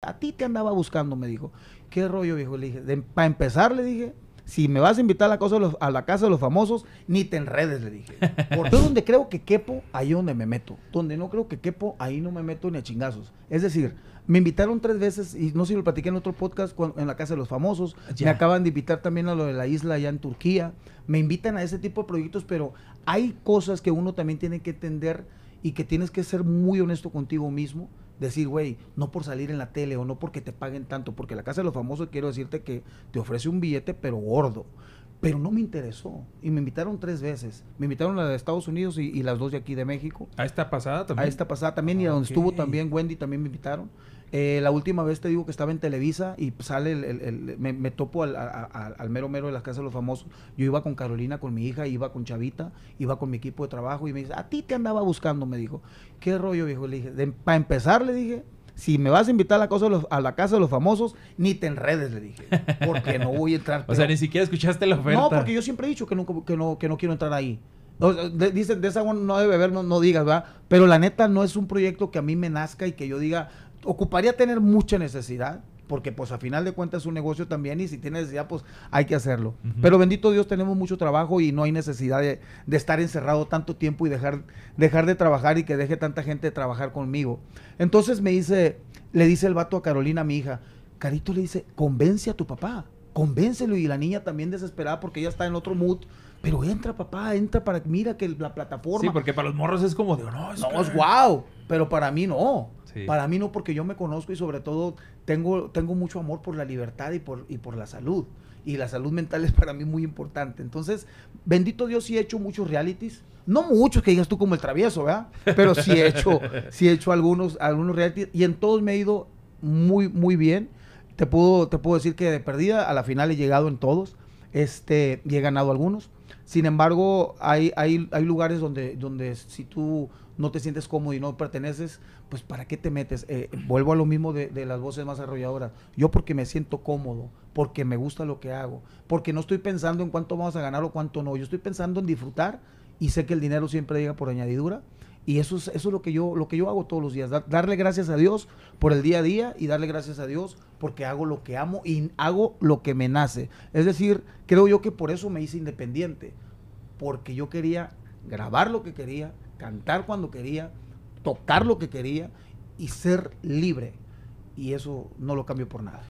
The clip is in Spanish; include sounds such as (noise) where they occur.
a ti te andaba buscando, me dijo. ¿Qué rollo, viejo? Le dije, para empezar, le dije, si me vas a invitar a la, cosa a la casa de los famosos, ni te enredes, le dije. Porque (laughs) donde creo que quepo, ahí donde me meto. Donde no creo que quepo, ahí no me meto ni a chingazos. Es decir, me invitaron tres veces, y no sé si lo platiqué en otro podcast, en la casa de los famosos. Me acaban de invitar también a lo de la isla allá en Turquía. Me invitan a ese tipo de proyectos, pero hay cosas que uno también tiene que entender y que tienes que ser muy honesto contigo mismo decir, güey, no por salir en la tele o no porque te paguen tanto, porque la Casa de los Famosos quiero decirte que te ofrece un billete pero gordo. Pero no me interesó. Y me invitaron tres veces. Me invitaron a la de Estados Unidos y, las dos de aquí de México. A esta pasada también. A esta pasada también. y a ah, donde estuvo también Wendy también me invitaron. Eh, la última vez te digo que estaba en Televisa y sale el, me, topo al, mero mero de las casas de los famosos. Yo iba con Carolina, con mi hija, iba con Chavita, iba con mi equipo de trabajo y me dice, a ti te andaba buscando, me dijo. ¿Qué rollo, viejo? Le dije, para empezar, le dije, si me vas a invitar a la, cosa a la casa de los famosos, ni te enredes, le dije. Porque no voy a entrar. (laughs) o sea, ni siquiera escuchaste la oferta. No, porque yo siempre he dicho que, nunca, que, no, quiero entrar ahí. O de, dicen, de esa no debe ver no, no, digas, va. Pero la neta no es un proyecto que a mí me nazca y que yo diga, ocuparía tener mucha necesidad, porque pues a final de cuentas es un negocio también y si tiene necesidad pues hay que hacerlo. Pero bendito Dios tenemos mucho trabajo y no hay necesidad de, estar encerrado tanto tiempo y dejar, dejar de trabajar y que deje tanta gente trabajar conmigo. Entonces me dice, le dice el vato a Carolina, mi hija, Carito le dice, convence a tu papá, convéncelo y la niña también desesperada porque ella está en otro mood. Pero entra, papá, entra para mira que la plataforma. Sí, porque para los morros es como de, no, es, wow, pero para mí no. Para mí no, porque yo me conozco y sobre todo tengo, tengo mucho amor por la libertad y por, y por la salud. Y la salud mental es para mí muy importante. Entonces, bendito Dios, sí he hecho muchos realities. No muchos que digas tú como el travieso, ¿verdad? Pero sí he hecho, (laughs) sí he hecho algunos, algunos realities. Y en todos me he ido muy, muy bien. Te puedo, te puedo decir que de perdida a la final he llegado en todos. Este, y he ganado algunos sin embargo, hay, hay, lugares donde, donde si tú no te sientes cómodo y no perteneces, pues ¿para qué te metes? Eh, vuelvo a lo mismo de, de, las voces más arrolladoras. Yo porque me siento cómodo, porque me gusta lo que hago, porque no estoy pensando en cuánto vamos a ganar o cuánto no. Yo estoy pensando en disfrutar y sé que el dinero siempre llega por añadidura y eso es, eso es lo, que yo, lo que yo hago todos los días, darle gracias a Dios por el día a día y darle gracias a Dios porque hago lo que amo y hago lo que me nace. Es decir, creo yo que por eso me hice independiente, porque yo quería grabar lo que quería, cantar cuando quería, tocar lo que quería y ser libre. Y eso no lo cambio por nada.